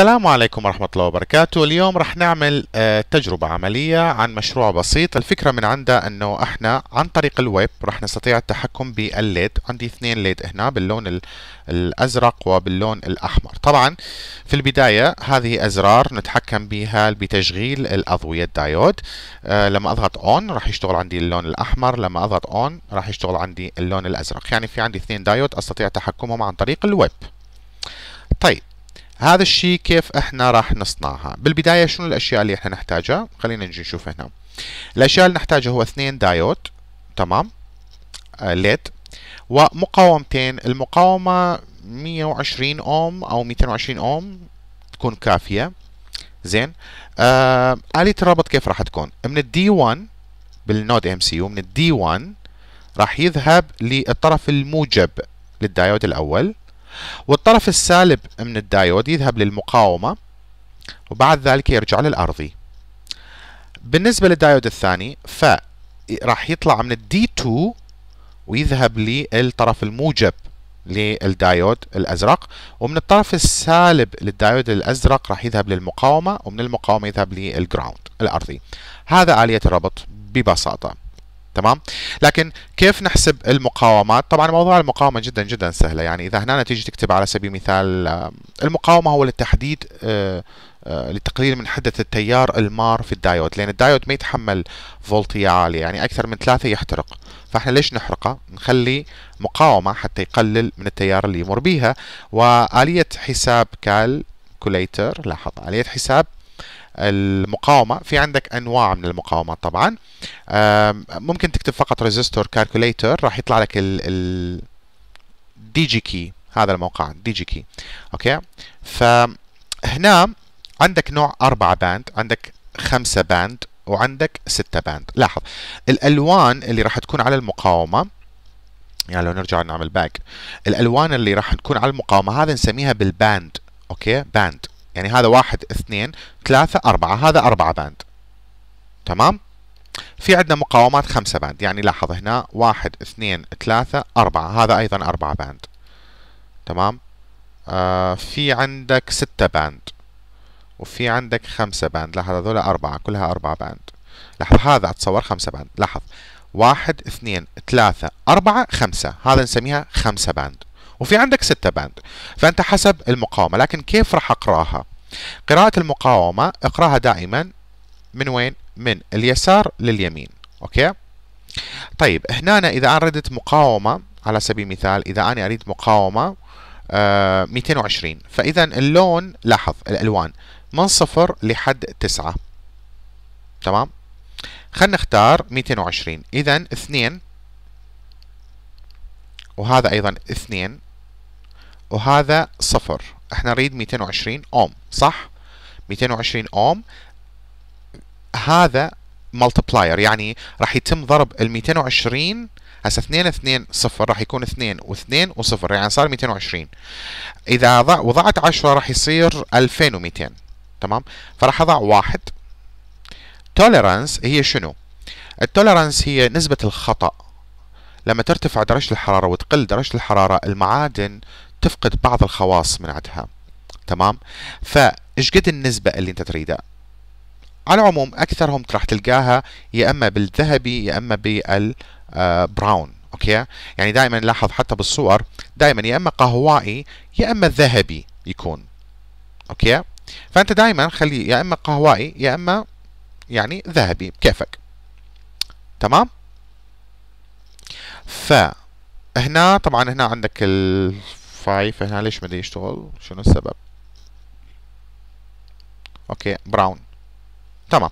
السلام عليكم ورحمة الله وبركاته اليوم رح نعمل آه، تجربة عملية عن مشروع بسيط الفكرة من عندها انه احنا عن طريق الويب رح نستطيع التحكم بالليد عندي اثنين ليد هنا باللون الازرق وباللون الاحمر طبعا في البداية هذه ازرار نتحكم بها بتشغيل الاضوية الدايود آه، لما اضغط اون رح يشتغل عندي اللون الاحمر لما اضغط اون رح يشتغل عندي اللون الازرق يعني في عندي اثنين دايود استطيع تحكمهم عن طريق الويب طيب هذا الشيء كيف احنا راح نصنعها بالبدايه شنو الاشياء اللي احنا نحتاجها خلينا نجي نشوف هنا الاشياء اللي نحتاجها هو اثنين دايود تمام آه، ليد ومقاومتين المقاومه 120 اوم او 220 اوم تكون كافيه زين آه آلية الربط كيف راح تكون من الدي 1 بالنود ام سي ومن الدي 1 راح يذهب للطرف الموجب للدايود الاول والطرف السالب من الدايود يذهب للمقاومة وبعد ذلك يرجع للأرضي بالنسبة للدايود الثاني فراح يطلع من الدي 2 ويذهب للطرف الموجب للدايود الازرق ومن الطرف السالب للدايود الازرق راح يذهب للمقاومه ومن المقاومه يذهب للجراوند الارضي هذا اليه الربط ببساطه تمام لكن كيف نحسب المقاومات طبعا موضوع المقاومه جدا جدا سهله يعني اذا هنا تيجي تكتب على سبيل المثال المقاومه هو للتحديد للتقليل آه، آه، من حده التيار المار في الدايود لان الدايود ما يتحمل فولتيه عاليه يعني اكثر من ثلاثه يحترق فاحنا ليش نحرقه نخلي مقاومه حتى يقلل من التيار اللي يمر بيها واليه حساب كالكوليتر لاحظ اليه حساب المقاومه في عندك انواع من المقاومات طبعا ممكن تكتب فقط ريزيستور كالكوليتر راح يطلع لك ال ال دي جي كي هذا الموقع دي جي كي اوكي فهنا عندك نوع أربعة باند عندك خمسة باند وعندك ستة باند لاحظ الالوان اللي راح تكون على المقاومه يعني لو نرجع نعمل باك الالوان اللي راح تكون على المقاومه هذا نسميها بالباند اوكي باند يعني هذا واحد اثنين ثلاثة أربعة هذا أربعة باند تمام؟ في عندنا مقاومات خمسة باند يعني لاحظ هنا واحد اثنين ثلاثة أربعة هذا أيضا أربعة باند تمام؟ آه في عندك ستة باند وفي عندك خمسة باند لاحظ هذول أربعة كلها أربعة باند لاحظ هذا أتصور خمسة باند لاحظ واحد اثنين ثلاثة أربعة خمسة هذا نسميها خمسة باند وفي عندك 6 باند فأنت حسب المقاومة لكن كيف راح أقراها؟ قراءة المقاومة اقراها دائما من وين؟ من اليسار لليمين أوكي؟ طيب هنا أنا إذا أنا ردت مقاومة على سبيل المثال إذا أنا أريد مقاومة آه 220 فإذا اللون لاحظ الألوان من صفر لحد تسعة تمام؟ خلينا نختار 220 إذا اثنين وهذا أيضا اثنين وهذا صفر احنا نريد 220 اوم صح 220 اوم هذا ملتبلاير يعني راح يتم ضرب ال 220 هسه 2 2 0 راح يكون 2 و2 و0 يعني صار 220 اذا ضع وضعت 10 راح يصير 2200 تمام فراح اضع واحد توليرانس هي شنو التوليرانس هي نسبة الخطأ لما ترتفع درجة الحرارة وتقل درجة الحرارة المعادن تفقد بعض الخواص من عندها تمام فايش قد النسبة اللي انت تريدها على العموم اكثرهم راح تلقاها يا اما بالذهبي يا اما بالبراون آه، اوكي يعني دائما لاحظ حتى بالصور دائما يا اما قهوائي يا اما ذهبي يكون اوكي فانت دائما خليه يا اما قهوائي يا اما يعني ذهبي بكيفك تمام فهنا طبعا هنا عندك ال 5 هنا ليش ما يشتغل شنو السبب اوكي براون تمام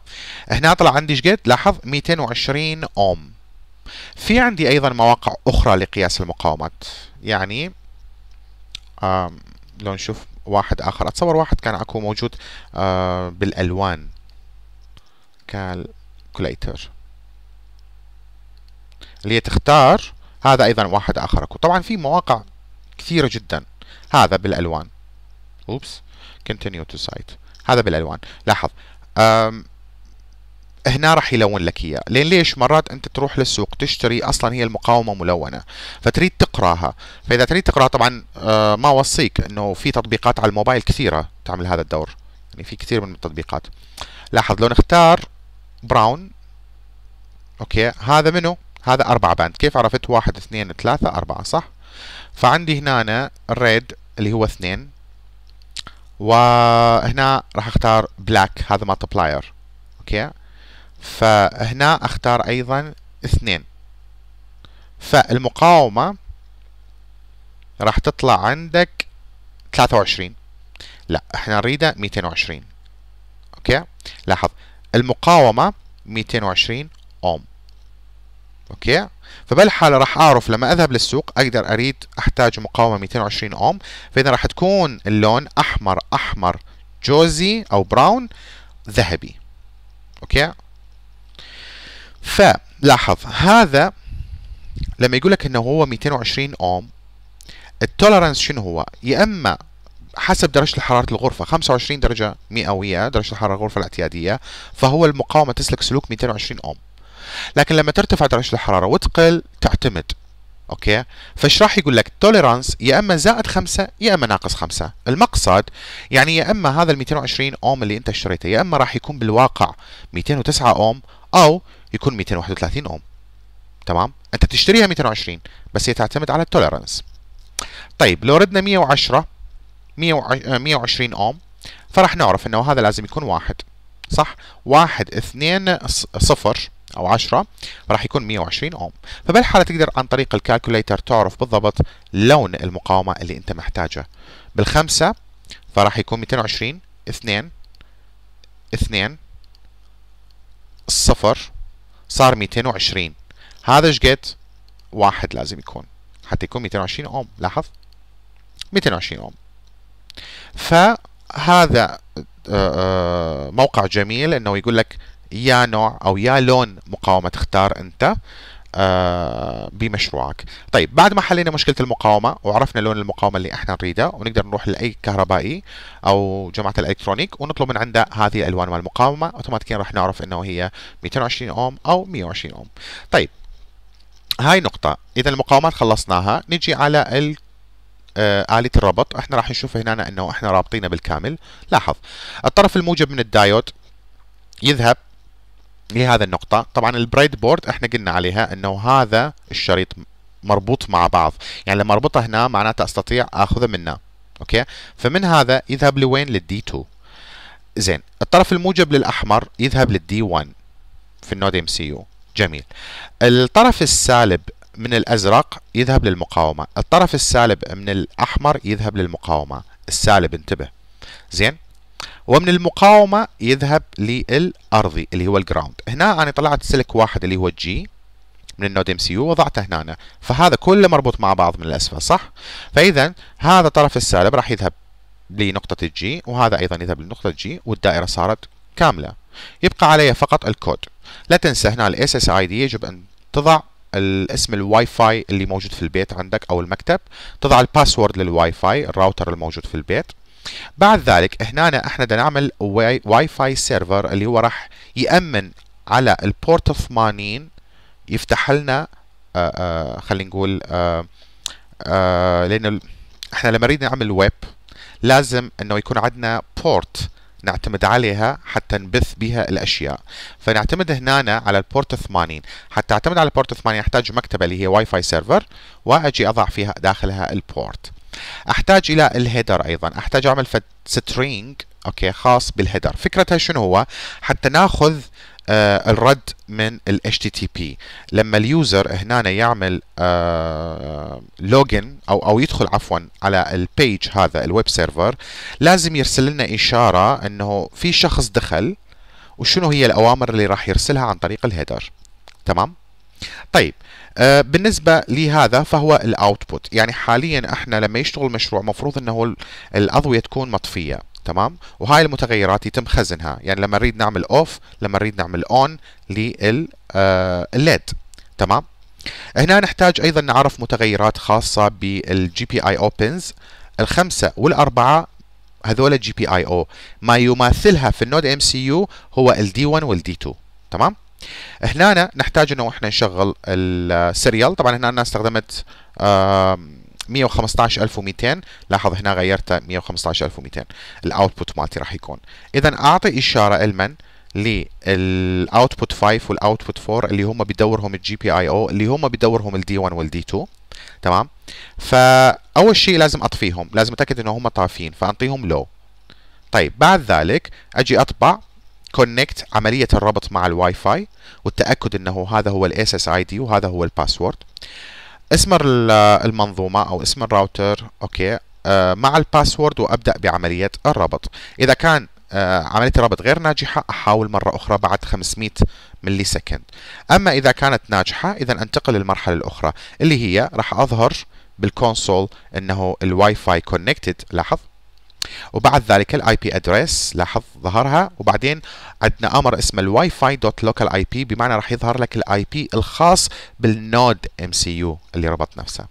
هنا طلع عندي شقد لاحظ 220 اوم في عندي ايضا مواقع اخرى لقياس المقاومات يعني لو نشوف واحد اخر اتصور واحد كان اكو موجود آه، بالالوان كالكوليتر اللي تختار هذا ايضا واحد اخر اكو طبعا في مواقع كثيرة جدا هذا بالألوان اوبس continue to site هذا بالألوان لاحظ أم هنا راح يلون لك اياه لين ليش مرات انت تروح للسوق تشتري اصلا هي المقاومه ملونه فتريد تقراها فاذا تريد تقراها طبعا أه، ما اوصيك انه في تطبيقات على الموبايل كثيره تعمل هذا الدور يعني في كثير من التطبيقات لاحظ لو نختار براون اوكي هذا منه هذا أربعة باند كيف عرفت واحد اثنين ثلاثة أربعة صح فعندي هنا أنا اللي هو اثنين وهنا راح اختار بلاك هذا مالتبلاير اوكي فهنا اختار ايضا اثنين فالمقاومة راح تطلع عندك ثلاثة وعشرين لا احنا نريده وعشرين اوكي لاحظ المقاومة ميتين وعشرين اوم اوكي فبالحالة راح اعرف لما اذهب للسوق اقدر اريد احتاج مقاومة 220 اوم فاذا راح تكون اللون احمر احمر جوزي او براون ذهبي اوكي فلاحظ هذا لما يقول لك انه هو 220 اوم التولرنس شنو هو؟ يا اما حسب درجة حرارة الغرفة 25 درجة مئوية درجة حرارة الغرفة الاعتيادية فهو المقاومة تسلك سلوك 220 اوم لكن لما ترتفع درجه الحراره وتقل تعتمد اوكي فايش راح يقول لك توليرانس يا اما زائد خمسة يا اما ناقص خمسة المقصد يعني يا اما هذا ال 220 اوم اللي انت اشتريته يا اما راح يكون بالواقع 209 اوم او يكون 231 اوم تمام انت تشتريها 220 بس هي تعتمد على التوليرانس طيب لو ردنا 110 120 آه، اوم فراح نعرف انه هذا لازم يكون واحد صح واحد اثنين صفر او 10 راح يكون 120 اوم فبالحاله تقدر عن طريق الكالكوليتر تعرف بالضبط لون المقاومه اللي انت محتاجه بالخمسه فراح يكون 220 2 2 صفر صار 220 هذا ايش قد؟ واحد لازم يكون حتى يكون 220 اوم لاحظ 220 اوم فهذا آه، آه، موقع جميل انه يقول لك يا نوع او يا لون مقاومه تختار انت آه، بمشروعك طيب بعد ما حلينا مشكلة المقاومة وعرفنا لون المقاومة اللي احنا نريده ونقدر نروح لأي كهربائي أو جماعة الإلكترونيك ونطلب من عنده هذه الألوان مال المقاومة أوتوماتيكيا راح نعرف أنه هي 220 أوم أو 120 أوم طيب هاي نقطة إذا المقاومات خلصناها نجي على ال آه، آلة الربط احنا راح نشوف هنا أنه احنا رابطينه بالكامل لاحظ الطرف الموجب من الدايود يذهب لهذا النقطة طبعا البرايد بورد احنا قلنا عليها انه هذا الشريط مربوط مع بعض يعني لما اربطه هنا معناته استطيع اخذه منه اوكي فمن هذا يذهب لوين للدي 2 زين الطرف الموجب للاحمر يذهب للدي 1 في النود ام سي يو جميل الطرف السالب من الازرق يذهب للمقاومه الطرف السالب من الاحمر يذهب للمقاومه السالب انتبه زين ومن المقاومة يذهب للأرضي اللي هو الجراوند هنا أنا طلعت سلك واحد اللي هو الجي من النود ام سي يو وضعته هنا فهذا كله مربوط مع بعض من الأسفل صح؟ فإذا هذا طرف السالب راح يذهب لنقطة الجي وهذا أيضا يذهب لنقطة الجي والدائرة صارت كاملة يبقى علي فقط الكود لا تنسى هنا الاس اس اي دي يجب أن تضع الاسم الواي فاي اللي موجود في البيت عندك او المكتب تضع الباسورد للواي فاي الراوتر الموجود في البيت بعد ذلك هنا احنا بدنا نعمل واي, فاي سيرفر اللي هو راح يامن على البورت 80 يفتح لنا آه، آه، خلينا نقول آه، لان احنا لما نريد نعمل ويب لازم انه يكون عندنا بورت نعتمد عليها حتى نبث بها الاشياء فنعتمد هنا على البورت 80 حتى اعتمد على البورت 80 احتاج مكتبه اللي هي واي فاي سيرفر واجي اضع فيها داخلها البورت احتاج الى الهيدر ايضا احتاج اعمل فد سترينج اوكي خاص بالهيدر فكرتها شنو هو حتى ناخذ آه الرد من ال HTTP لما اليوزر هنا يعمل آه لوجن او او يدخل عفوا على البيج هذا الويب سيرفر لازم يرسل لنا اشاره انه في شخص دخل وشنو هي الاوامر اللي راح يرسلها عن طريق الهيدر تمام طيب آه، بالنسبة لهذا فهو الاوتبوت يعني حاليا احنا لما يشتغل مشروع مفروض انه الاضوية تكون مطفية تمام وهاي المتغيرات يتم خزنها يعني لما نريد نعمل اوف لما نريد نعمل اون للليد آه، تمام هنا نحتاج ايضا نعرف متغيرات خاصة بالجي بي اي او بنز الخمسة والأربعة هذول جي بي اي او ما يماثلها في النود ام سي يو هو الدي 1 والدي 2 تمام هنا نحتاج انه احنا نشغل السيريال طبعا هنا انا استخدمت 115200 لاحظ هنا غيرته 115200 الاوتبوت مالتي راح يكون اذا اعطي اشاره لمن للاوتبوت 5 والاوتبوت 4 اللي هم بدورهم الجي بي اي او اللي هم بدورهم الدي 1 والدي 2 تمام فاول شيء لازم اطفيهم لازم اتاكد انه هم طافيين فانطيهم لو طيب بعد ذلك اجي اطبع كونكت عملية الربط مع الواي فاي والتأكد أنه هذا هو الاس اس اي دي وهذا هو الباسورد اسم المنظومة أو اسم الراوتر أوكي آه مع الباسورد وأبدأ بعملية الربط إذا كان آه عملية الربط غير ناجحة أحاول مرة أخرى بعد 500 ملي سكند أما إذا كانت ناجحة إذا أنتقل للمرحلة الأخرى اللي هي راح أظهر بالكونسول أنه الواي فاي كونكتد لاحظ وبعد ذلك الاي بي ادريس لاحظ ظهرها وبعدين عندنا امر اسمه الواي فاي دوت لوكال اي بي بمعنى راح يظهر لك الاي بي الخاص بالنود ام سي يو اللي ربط نفسه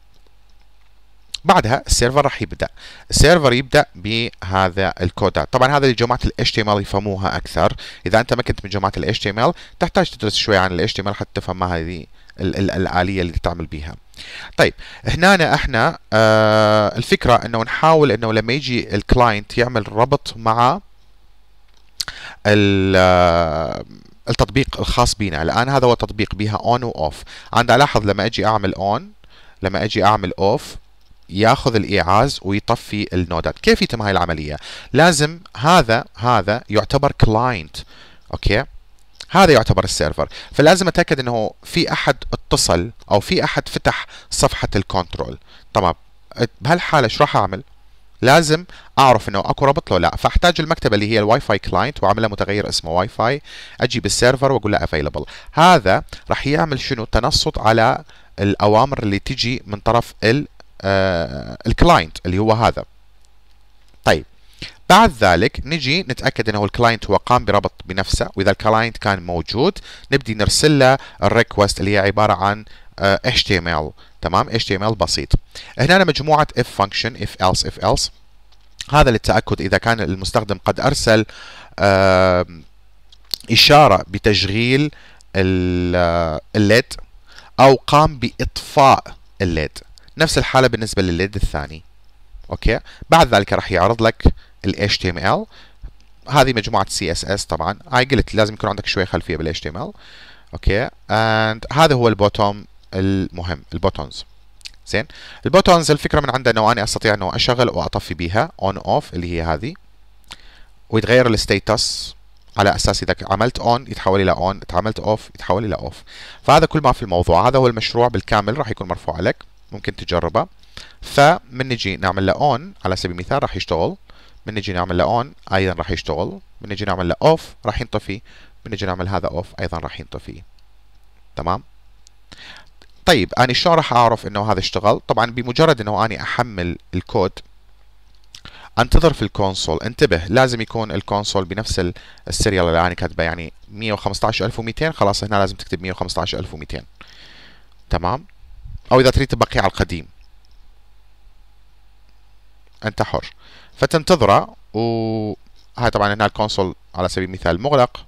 بعدها السيرفر راح يبدا السيرفر يبدا بهذا الكودات طبعا هذا تي ام ال يفهموها اكثر اذا انت ما كنت من جماعه ال تحتاج تدرس شوي عن ام ال حتى تفهم ما هذه الاليه اللي تعمل بيها طيب هنا احنا آه الفكره انه نحاول انه لما يجي الكلاينت يعمل ربط مع آه، التطبيق الخاص بنا الان هذا هو تطبيق بها اون واوف عند الاحظ لما اجي اعمل اون لما اجي اعمل اوف ياخذ الايعاز ويطفي النودات كيف يتم هاي العمليه لازم هذا هذا يعتبر كلاينت اوكي هذا يعتبر السيرفر فلازم اتاكد انه في احد اتصل او في احد فتح صفحه الكنترول تمام بهالحاله ايش راح اعمل لازم اعرف انه اكو رابط له لا فاحتاج المكتبه اللي هي الواي فاي كلاينت واعملها متغير اسمه واي فاي اجيب السيرفر واقول له افيلبل هذا راح يعمل شنو تنصت على الاوامر اللي تجي من طرف ال آه، الكلاينت اللي هو هذا بعد ذلك نجي نتاكد انه الكلاينت هو قام بربط بنفسه واذا الكلاينت كان موجود نبدي نرسل له الريكوست اللي هي عباره عن HTML آه، تمام HTML بسيط هنا مجموعه if function if else if else هذا للتاكد اذا كان المستخدم قد ارسل اشاره بتشغيل آه، الليد او قام باطفاء الليد نفس الحاله بالنسبه للليد الثاني اوكي بعد ذلك راح يعرض لك ال HTML هذه مجموعة CSS طبعا هاي قلت لازم يكون عندك شوية خلفية بال HTML اوكي اند هذا هو البوتوم المهم البوتونز زين البوتونز الفكرة من عندها انه انا استطيع انه اشغل واطفي بيها اون اوف اللي هي هذه ويتغير الستيتس على اساس اذا عملت اون يتحول الى اون عملت اوف يتحول الى اوف فهذا كل ما في الموضوع هذا هو المشروع بالكامل راح يكون مرفوع لك ممكن تجربه فمن نجي نعمل له اون على سبيل المثال راح يشتغل بنيجي نعمل له اون ايضا راح يشتغل بنيجي نعمل له اوف راح ينطفي بنيجي نعمل هذا اوف ايضا راح ينطفي تمام طيب انا شلون راح اعرف انه هذا اشتغل طبعا بمجرد انه اني احمل الكود انتظر في الكونسول انتبه لازم يكون الكونسول بنفس السيريال اللي انا كاتبه يعني 115200 خلاص هنا لازم تكتب 115200 تمام او اذا تريد تبقي على القديم انت حر فتنتظره وهاي طبعا هنا الكونسول على سبيل المثال مغلق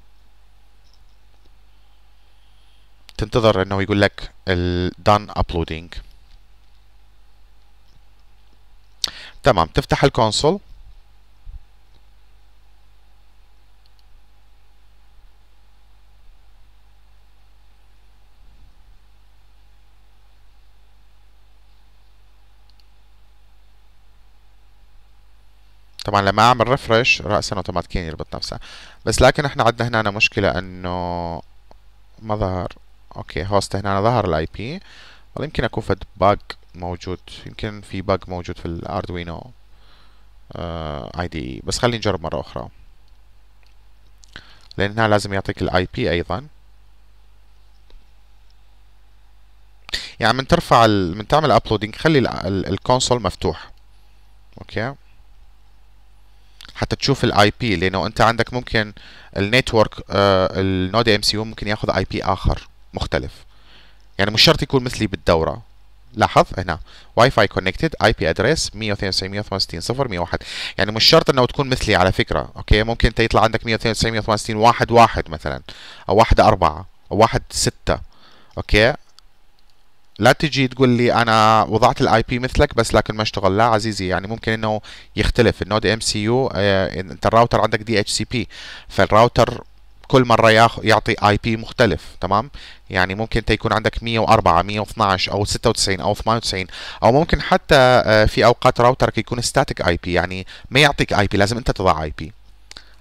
تنتظر انه يقول لك ال done uploading تمام تفتح الكونسول طبعا لما اعمل ريفرش راسا اوتوماتيكيا يربط نفسها بس لكن احنا عندنا هنا مشكله انه ما ظهر اوكي هوست هنا ظهر الاي بي والله يمكن اكون فد باج موجود يمكن في باج موجود في الاردوينو اي دي اي بس خلينا نجرب مره اخرى لان هنا لازم يعطيك الاي بي ايضا يعني من ترفع من تعمل ابلودينج خلي الكونسول مفتوح اوكي حتى تشوف الاي بي لانه انت عندك ممكن النيتورك النود ام سي يو ممكن ياخذ اي بي اخر مختلف يعني مش شرط يكون مثلي بالدوره لاحظ هنا واي فاي كونكتد اي بي ادريس 192.168.0.101 0 101 يعني مش شرط انه تكون مثلي على فكره اوكي ممكن انت يطلع عندك 192.168.1.1 مثلا او 1.4 او 1.6 اوكي لا تجي تقول لي انا وضعت الاي بي مثلك بس لكن ما اشتغل لا عزيزي يعني ممكن انه يختلف النود ام سي يو انت الراوتر عندك دي اتش سي بي فالراوتر كل مره يعطي اي بي مختلف تمام يعني ممكن انت يكون عندك 104 112 او 96 او 98 او ممكن حتى آه، في اوقات راوترك يكون ستاتيك اي بي يعني ما يعطيك اي بي لازم انت تضع اي بي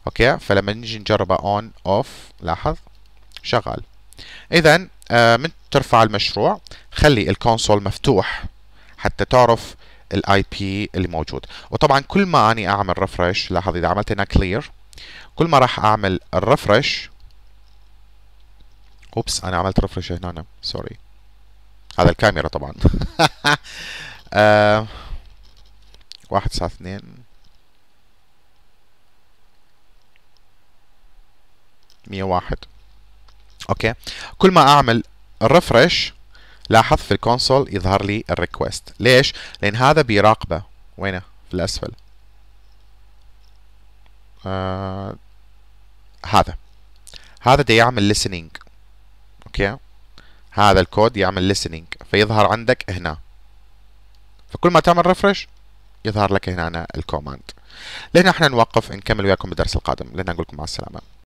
اوكي فلما نجي نجربه اون اوف لاحظ شغال اذا آه، من ترفع المشروع خلي الكونسول مفتوح حتى تعرف الاي بي اللي موجود وطبعا كل ما اني اعمل ريفرش لاحظ اذا عملت هنا كلير كل ما راح اعمل الريفرش اوبس انا عملت ريفرش هنا سوري هذا الكاميرا طبعا آه. واحد تسعة اثنين مية واحد اوكي كل ما اعمل الرفرش لاحظ في الكونسول يظهر لي الريكوست ليش؟ لأن هذا بيراقبه وينه؟ في الأسفل آه هذا هذا ده يعمل listening اوكي هذا الكود يعمل listening فيظهر عندك هنا فكل ما تعمل رفرش يظهر لك هنا الكوماند لين احنا نوقف نكمل وياكم بالدرس القادم لين اقول لكم مع السلامه